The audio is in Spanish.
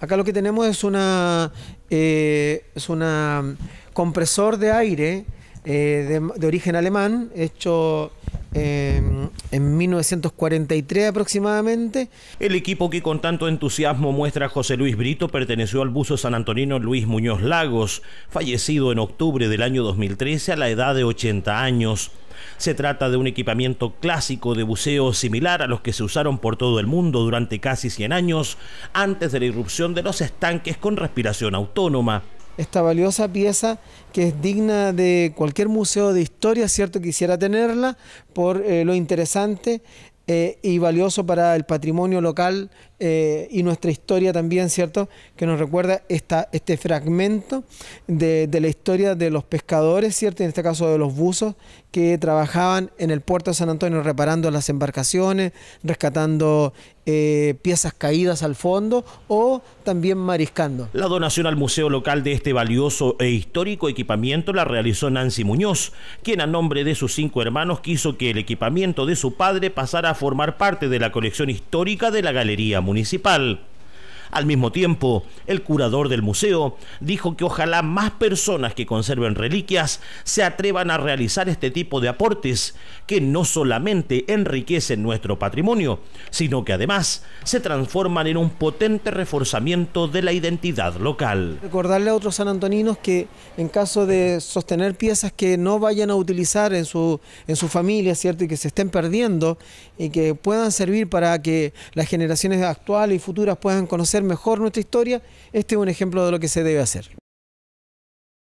Acá lo que tenemos es una eh, es una mm, compresor de aire eh, de, origen alemán hecho eh, en 1943 aproximadamente. El equipo que con tanto entusiasmo muestra José Luis Brito perteneció al buzo san antonino Luis Muñoz Lagos, fallecido en octubre del año 2013 a la edad de 80 años. Se trata de un equipamiento clásico de buceo similar a los que se usaron por todo el mundo durante casi 100 años antes de la irrupción de los estanques con respiración autónoma esta valiosa pieza que es digna de cualquier museo de historia, ¿cierto? Quisiera tenerla por eh, lo interesante eh, y valioso para el patrimonio local eh, y nuestra historia también, ¿cierto? Que nos recuerda este fragmento de, de, la historia de los pescadores, ¿cierto? En este caso de los buzos que trabajaban en el puerto de San Antonio reparando las embarcaciones, rescatando eh, piezas caídas al fondo o también mariscando. La donación al museo local de este valioso e histórico equipamiento la realizó Nancy Muñoz, quien a nombre de sus cinco hermanos quiso que el equipamiento de su padre pasara a formar parte de la colección histórica de la Galería Municipal. Al mismo tiempo, el curador del museo dijo que ojalá más personas que conserven reliquias se atrevan a realizar este tipo de aportes que no solamente enriquecen nuestro patrimonio, sino que además se transforman en un potente reforzamiento de la identidad local. Recordarle a otros sanantoninos que en caso de sostener piezas que no vayan a utilizar en su, en su familia, ¿cierto? Y que se estén perdiendo y que puedan servir para que las generaciones actuales y futuras puedan conocer mejor nuestra historia, este es un ejemplo de lo que se debe hacer.